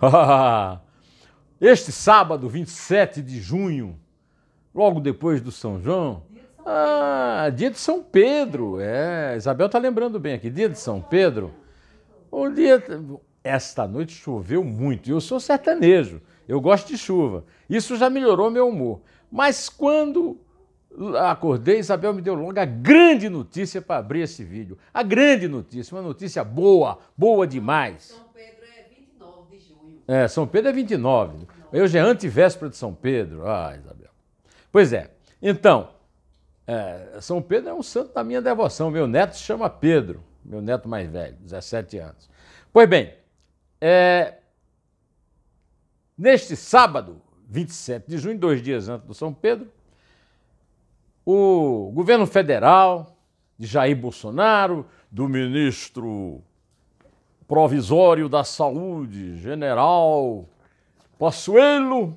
este sábado, 27 de junho, logo depois do São João, ah, dia de São Pedro. É, Isabel está lembrando bem aqui, dia de São Pedro. O dia. Esta noite choveu muito. Eu sou sertanejo, eu gosto de chuva. Isso já melhorou meu humor. Mas quando acordei, Isabel me deu logo a grande notícia para abrir esse vídeo. A grande notícia, uma notícia boa, boa demais. São Pedro é, São Pedro é 29. Hoje é antivéspera de São Pedro. Ah, Isabel. Pois é. Então, é, São Pedro é um santo da minha devoção. Meu neto se chama Pedro, meu neto mais velho, 17 anos. Pois bem, é, neste sábado, 27 de junho, dois dias antes do São Pedro, o governo federal de Jair Bolsonaro, do ministro provisório da saúde, general Possuelo,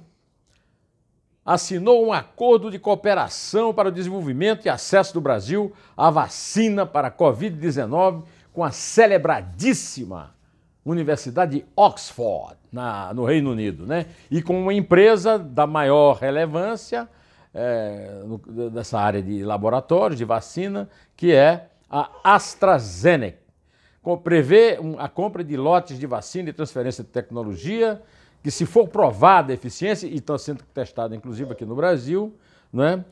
assinou um acordo de cooperação para o desenvolvimento e acesso do Brasil à vacina para a Covid-19 com a celebradíssima Universidade de Oxford, na, no Reino Unido, né? e com uma empresa da maior relevância é, no, dessa área de laboratórios de vacina, que é a AstraZeneca prevê a compra de lotes de vacina e transferência de tecnologia, que se for provada a eficiência, e está sendo testada inclusive aqui no Brasil, né,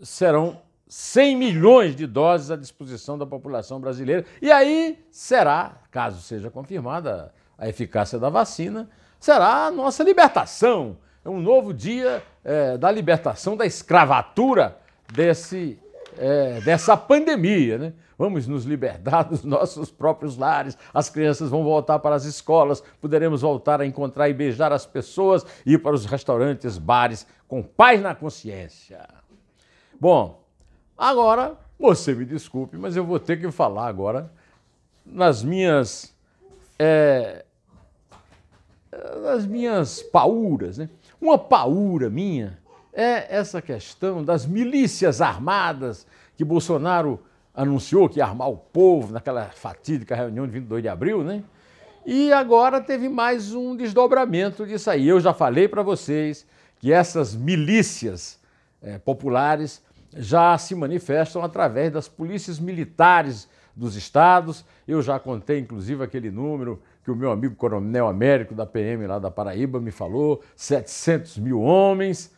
serão 100 milhões de doses à disposição da população brasileira. E aí será, caso seja confirmada a eficácia da vacina, será a nossa libertação. É um novo dia é, da libertação da escravatura desse é, dessa pandemia, né? Vamos nos libertar dos nossos próprios lares, as crianças vão voltar para as escolas, poderemos voltar a encontrar e beijar as pessoas, ir para os restaurantes, bares, com paz na consciência. Bom, agora, você me desculpe, mas eu vou ter que falar agora nas minhas. É, nas minhas pauras, né? Uma paura minha é essa questão das milícias armadas que Bolsonaro anunciou que ia armar o povo naquela fatídica reunião de 22 de abril, né? E agora teve mais um desdobramento disso aí. Eu já falei para vocês que essas milícias é, populares já se manifestam através das polícias militares dos estados. Eu já contei, inclusive, aquele número que o meu amigo Coronel Américo da PM lá da Paraíba me falou: 700 mil homens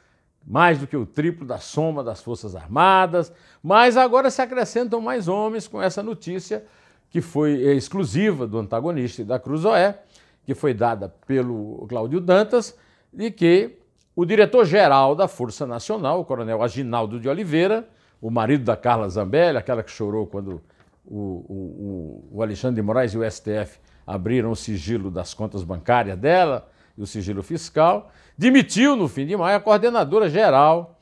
mais do que o triplo da soma das Forças Armadas, mas agora se acrescentam mais homens com essa notícia que foi eh, exclusiva do antagonista e da Cruzoé, que foi dada pelo Cláudio Dantas, de que o diretor-geral da Força Nacional, o coronel Aginaldo de Oliveira, o marido da Carla Zambelli, aquela que chorou quando o, o, o Alexandre de Moraes e o STF abriram o sigilo das contas bancárias dela, do sigilo fiscal, demitiu no fim de maio a coordenadora geral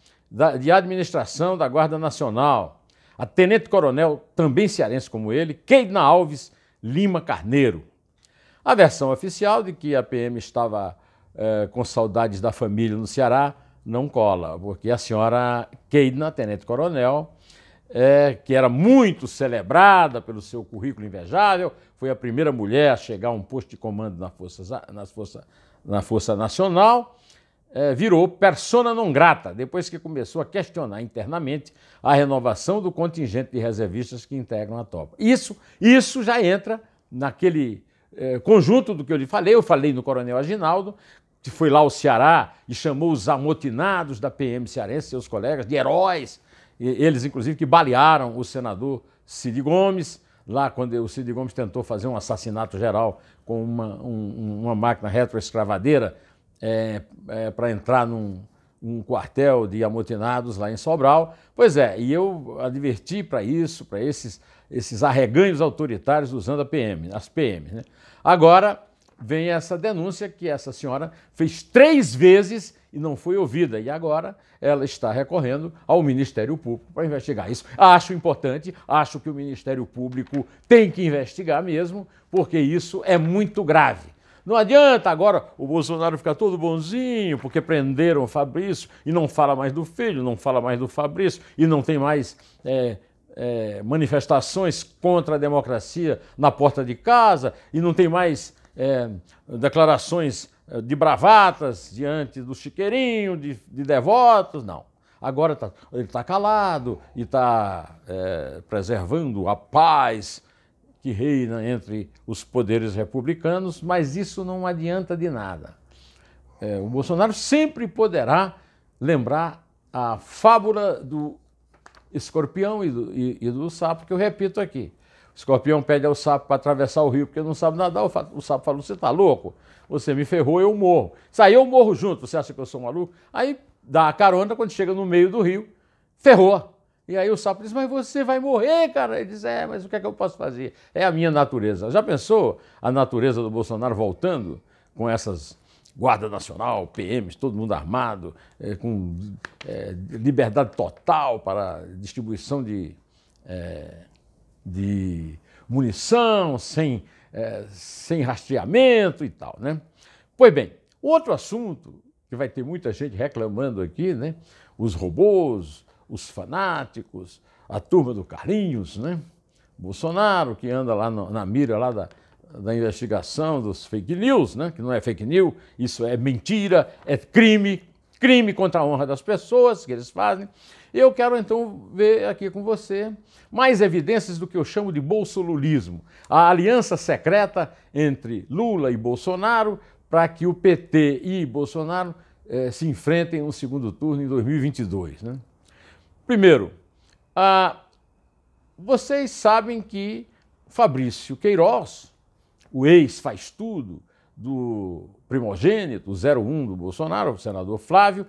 de administração da Guarda Nacional, a tenente-coronel, também cearense como ele, Keidna Alves Lima Carneiro. A versão oficial de que a PM estava eh, com saudades da família no Ceará não cola, porque a senhora Keidna, tenente-coronel, eh, que era muito celebrada pelo seu currículo invejável, foi a primeira mulher a chegar a um posto de comando nas Forças, nas forças na Força Nacional, é, virou persona non grata, depois que começou a questionar internamente a renovação do contingente de reservistas que integram a tropa. Isso, isso já entra naquele é, conjunto do que eu lhe falei, eu falei no Coronel Aginaldo, que foi lá ao Ceará e chamou os amotinados da PM cearense, seus colegas, de heróis, eles, inclusive, que balearam o senador Cid Gomes, lá quando o Cid Gomes tentou fazer um assassinato geral com uma, um, uma máquina retroescravadeira é, é, para entrar num um quartel de amotinados lá em Sobral. Pois é, e eu adverti para isso, para esses, esses arreganhos autoritários usando a PM, as PMs. Né? Agora, vem essa denúncia que essa senhora fez três vezes e não foi ouvida. E agora ela está recorrendo ao Ministério Público para investigar isso. Acho importante, acho que o Ministério Público tem que investigar mesmo, porque isso é muito grave. Não adianta agora o Bolsonaro ficar todo bonzinho porque prenderam o Fabrício e não fala mais do filho, não fala mais do Fabrício e não tem mais é, é, manifestações contra a democracia na porta de casa e não tem mais é, declarações eh, de bravatas diante do chiqueirinho, de, de devotos, não. Agora tá, ele está calado e está é, eh, preservando a paz que reina entre os poderes republicanos, mas isso não adianta de nada. É, o Bolsonaro sempre poderá lembrar a fábula do escorpião e do, e, e do sapo, que eu repito aqui. Escorpião pede ao sapo para atravessar o rio porque não sabe nadar. O, o sapo falou: Você está louco? Você me ferrou, eu morro. Saiu eu morro junto. Você acha que eu sou maluco? Aí dá a carona, quando chega no meio do rio, ferrou. E aí o sapo diz: Mas você vai morrer, cara. Ele diz: É, mas o que é que eu posso fazer? É a minha natureza. Já pensou a natureza do Bolsonaro voltando com essas. Guarda Nacional, PMs, todo mundo armado, é, com é, liberdade total para distribuição de é, de munição, sem, é, sem rastreamento e tal, né? Pois bem, outro assunto que vai ter muita gente reclamando aqui, né? Os robôs, os fanáticos, a turma do Carlinhos, né? Bolsonaro, que anda lá no, na mira lá da, da investigação dos fake news, né? que não é fake news, isso é mentira, é crime, crime contra a honra das pessoas que eles fazem. Eu quero então ver aqui com você mais evidências do que eu chamo de bolsolulismo, a aliança secreta entre Lula e Bolsonaro para que o PT e Bolsonaro eh, se enfrentem no segundo turno em 2022. Né? Primeiro, ah, vocês sabem que Fabrício Queiroz, o ex-faz-tudo, do primogênito, 01 do Bolsonaro, o senador Flávio,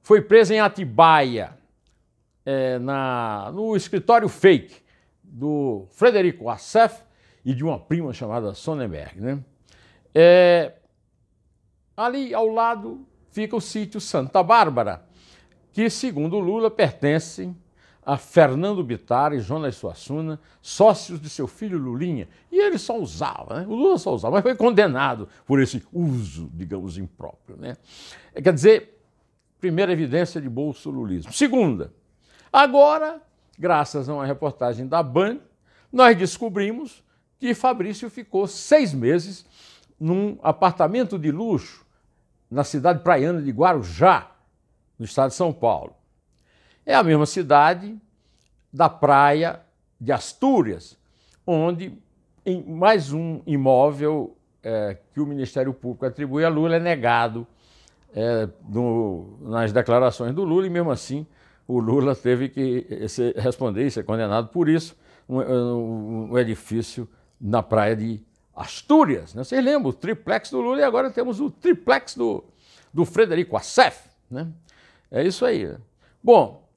foi preso em Atibaia, é, na, no escritório fake do Frederico Assef e de uma prima chamada Sonnenberg. Né? É, ali ao lado fica o sítio Santa Bárbara, que, segundo Lula, pertence a Fernando Bittar e Jonas Suassuna, sócios de seu filho Lulinha. E ele só usava, né? o Lula só usava, mas foi condenado por esse uso, digamos, impróprio. Né? É, quer dizer, primeira evidência de bolsolulismo. Segunda, agora, graças a uma reportagem da BAN, nós descobrimos que Fabrício ficou seis meses num apartamento de luxo na cidade praiana de Guarujá, no estado de São Paulo. É a mesma cidade da praia de Astúrias, onde em mais um imóvel é, que o Ministério Público atribui a Lula é negado é, no, nas declarações do Lula, e mesmo assim o Lula teve que eh, responder e ser condenado por isso, um, eh, um, um edifício na praia de Astúrias. Né? Vocês lembram o triplex do Lula e agora temos o triplex do, do Frederico Assef. Né? É isso aí. Bom,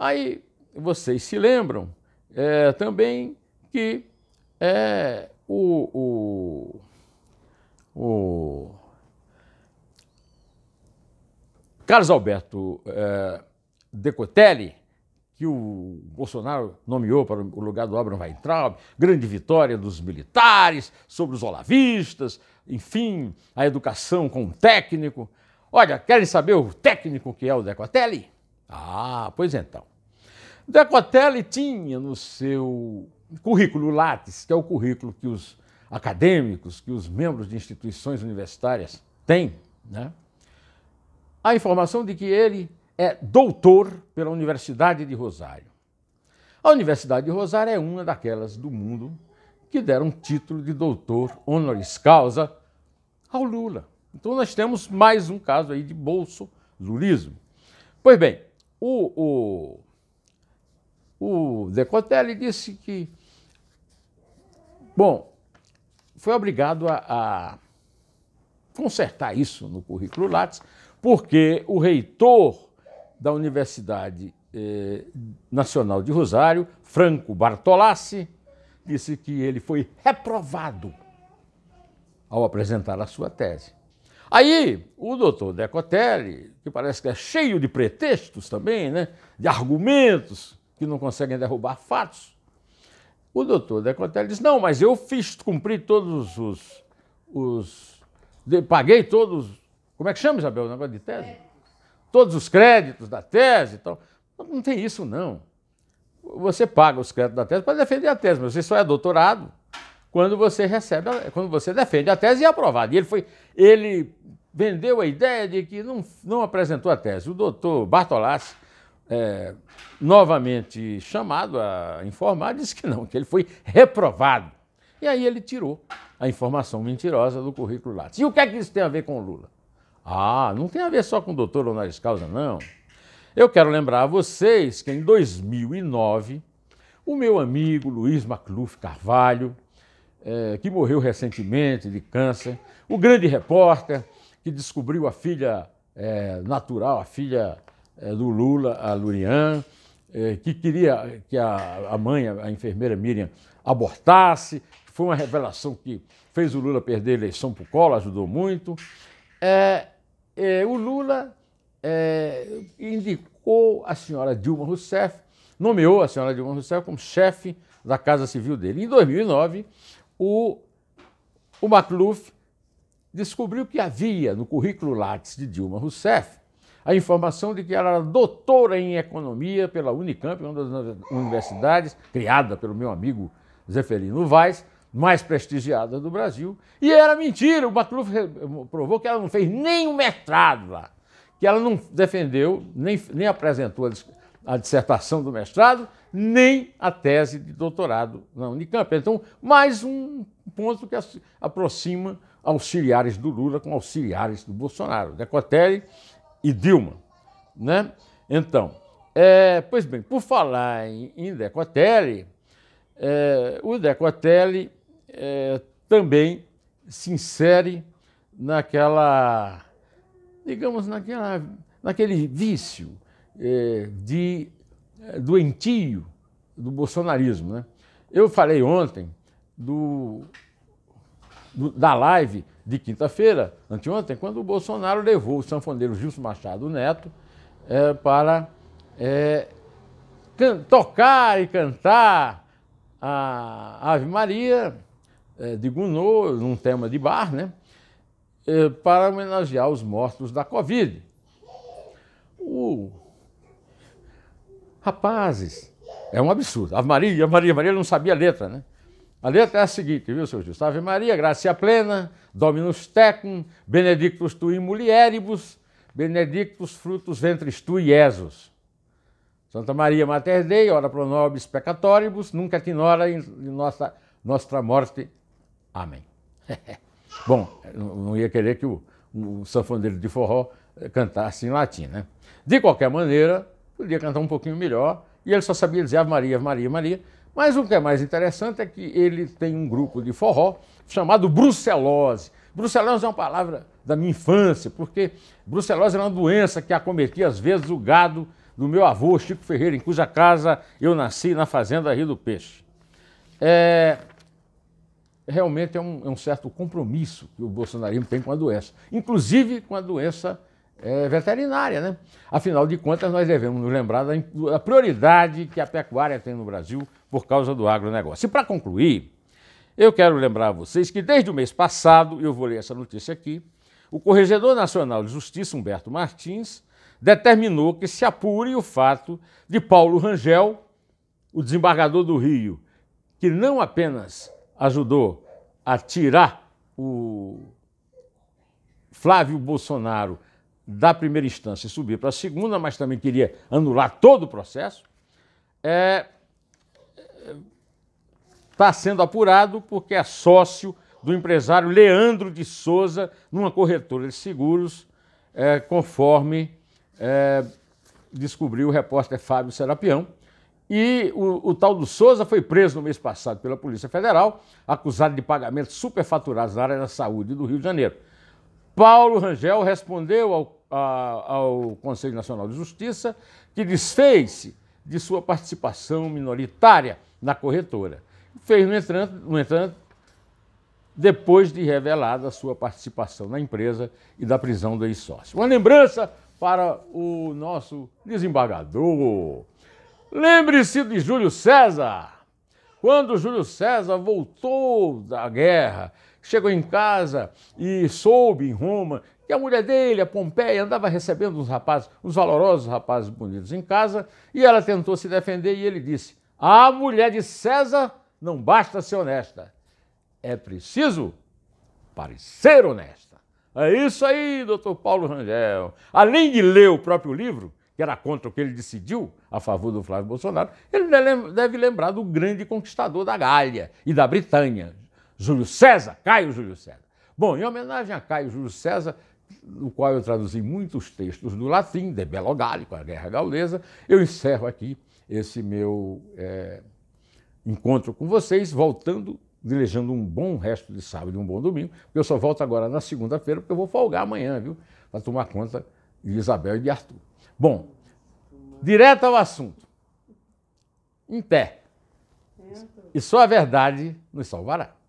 Aí vocês se lembram é, também que é, o, o, o Carlos Alberto é, Decotelli, que o Bolsonaro nomeou para o lugar do Abraham Weintraub, grande vitória dos militares sobre os olavistas, enfim, a educação com o técnico. Olha, querem saber o técnico que é o Decotelli? Ah, pois então. Decotelli tinha no seu currículo Lattes, que é o currículo que os acadêmicos, que os membros de instituições universitárias têm, né? a informação de que ele é doutor pela Universidade de Rosário. A Universidade de Rosário é uma daquelas do mundo que deram título de doutor honoris causa ao Lula. Então nós temos mais um caso aí de bolso lulismo. Pois bem, o, o, o Decotelli disse que, bom, foi obrigado a, a consertar isso no currículo Lattes, porque o reitor da Universidade eh, Nacional de Rosário, Franco Bartolassi, disse que ele foi reprovado ao apresentar a sua tese. Aí o doutor Decotelli, que parece que é cheio de pretextos também, né? de argumentos que não conseguem derrubar fatos, o doutor Decotelli diz: não, mas eu fiz cumprir todos os. os de, paguei todos. Como é que chama, Isabel, o negócio de tese? Todos os créditos da tese e tal. Não tem isso, não. Você paga os créditos da tese para defender a tese, mas você só é doutorado quando você recebe, quando você defende a tese e é aprovada. E ele foi, ele vendeu a ideia de que não, não apresentou a tese. O doutor Bartolassi, é, novamente chamado a informar, disse que não, que ele foi reprovado. E aí ele tirou a informação mentirosa do currículo lá. E o que é que isso tem a ver com o Lula? Ah, não tem a ver só com o doutor honoris causa, não. Eu quero lembrar a vocês que em 2009, o meu amigo Luiz Macluf Carvalho, é, que morreu recentemente de câncer, o grande repórter que descobriu a filha é, natural, a filha é, do Lula, a Lurian, é, que queria que a, a mãe, a enfermeira Miriam, abortasse, foi uma revelação que fez o Lula perder a eleição para o colo, ajudou muito. É, é, o Lula indicou a senhora Dilma Rousseff, nomeou a senhora Dilma Rousseff como chefe da Casa Civil dele. Em 2009, o, o Macluf descobriu que havia no currículo Lattes de Dilma Rousseff a informação de que ela era doutora em economia pela Unicamp, uma das universidades criada pelo meu amigo Zeferino Vaz, mais prestigiada do Brasil. E era mentira, o Macluf provou que ela não fez nem um mestrado lá, que ela não defendeu, nem, nem apresentou a dissertação do mestrado, nem a tese de doutorado na Unicamp. Então, mais um ponto que aproxima auxiliares do Lula com auxiliares do Bolsonaro, Decotelli e Dilma. Né? Então, é, pois bem, por falar em, em Decotelli, é, o Decotelli é, também se insere naquela, digamos, naquela, naquele vício é, de é, doentio do bolsonarismo. Né? Eu falei ontem do, do da live de quinta-feira, anteontem, quando o Bolsonaro levou o sanfoneiro Gilson Machado Neto é, para é, tocar e cantar a Ave Maria é, de Gounod, num tema de bar, né? É, para homenagear os mortos da Covid. O Rapazes, é um absurdo. Ave Maria, Ave Maria, Maria não sabia a letra, né? A letra é a seguinte, viu, seu Justo? Ave Maria, gracia plena, Dominus tecum, benedictus tu in mulieribus, benedictus frutos ventris tu iesus. Santa Maria Mater Dei, ora pro nobis peccatoribus, nunca te nora em nossa, nossa morte. Amém. Bom, não ia querer que o, o sanfoneiro de forró eh, cantasse em latim, né? De qualquer maneira, podia cantar um pouquinho melhor, e ele só sabia dizer Ave Maria, Ave Maria, Maria. Mas o que é mais interessante é que ele tem um grupo de forró chamado Brucelose. Brucelose é uma palavra da minha infância, porque brucelose era uma doença que acometia às vezes o gado do meu avô, Chico Ferreira, em cuja casa eu nasci na fazenda Rio do Peixe. É, realmente é um, é um certo compromisso que o bolsonarismo tem com a doença, inclusive com a doença é, veterinária, né? Afinal de contas, nós devemos nos lembrar da, da prioridade que a pecuária tem no Brasil por causa do agronegócio. E para concluir, eu quero lembrar a vocês que desde o mês passado, eu vou ler essa notícia aqui, o Corregedor Nacional de Justiça, Humberto Martins, determinou que se apure o fato de Paulo Rangel, o desembargador do Rio, que não apenas ajudou a tirar o Flávio Bolsonaro da primeira instância e subir para a segunda, mas também queria anular todo o processo, está é, tá sendo apurado porque é sócio do empresário Leandro de Souza numa corretora de seguros, é, conforme é, descobriu o repórter Fábio Serapião. E o, o, tal do Souza foi preso no mês passado pela Polícia Federal, acusado de pagamentos superfaturados na área da saúde do Rio de Janeiro. Paulo Rangel respondeu ao, a, ao Conselho Nacional de Justiça que desfez-se de sua participação minoritária na corretora. Fez, no entanto, no entanto, depois de revelada sua participação na empresa e da prisão do ex-sócio. Uma lembrança para o nosso desembargador. Lembre-se de Júlio César. Quando Júlio César voltou da guerra, chegou em casa e soube em Roma que a mulher dele, a Pompeia, andava recebendo uns rapazes, uns valorosos rapazes bonitos em casa, e ela tentou se defender e ele disse: "A mulher de César não basta ser honesta, é preciso parecer honesta". É isso aí, doutor Paulo Rangel. Além de ler o próprio livro, que era contra o que ele decidiu a favor do Flávio Bolsonaro, ele deve lembrar do grande conquistador da Gália e da Britânia, Júlio César, Caio Júlio César. Bom, em homenagem a Caio Júlio César, no qual eu traduzi muitos textos do latim, de Belo com a Guerra Gaulesa, eu encerro aqui esse meu é, encontro com vocês, voltando, desejando um bom resto de sábado e um bom domingo, porque eu só volto agora na segunda-feira, porque eu vou folgar amanhã, viu? Para tomar conta de Isabel e de Arthur. Bom, direto ao assunto. Em pé. E só a verdade nos salvará.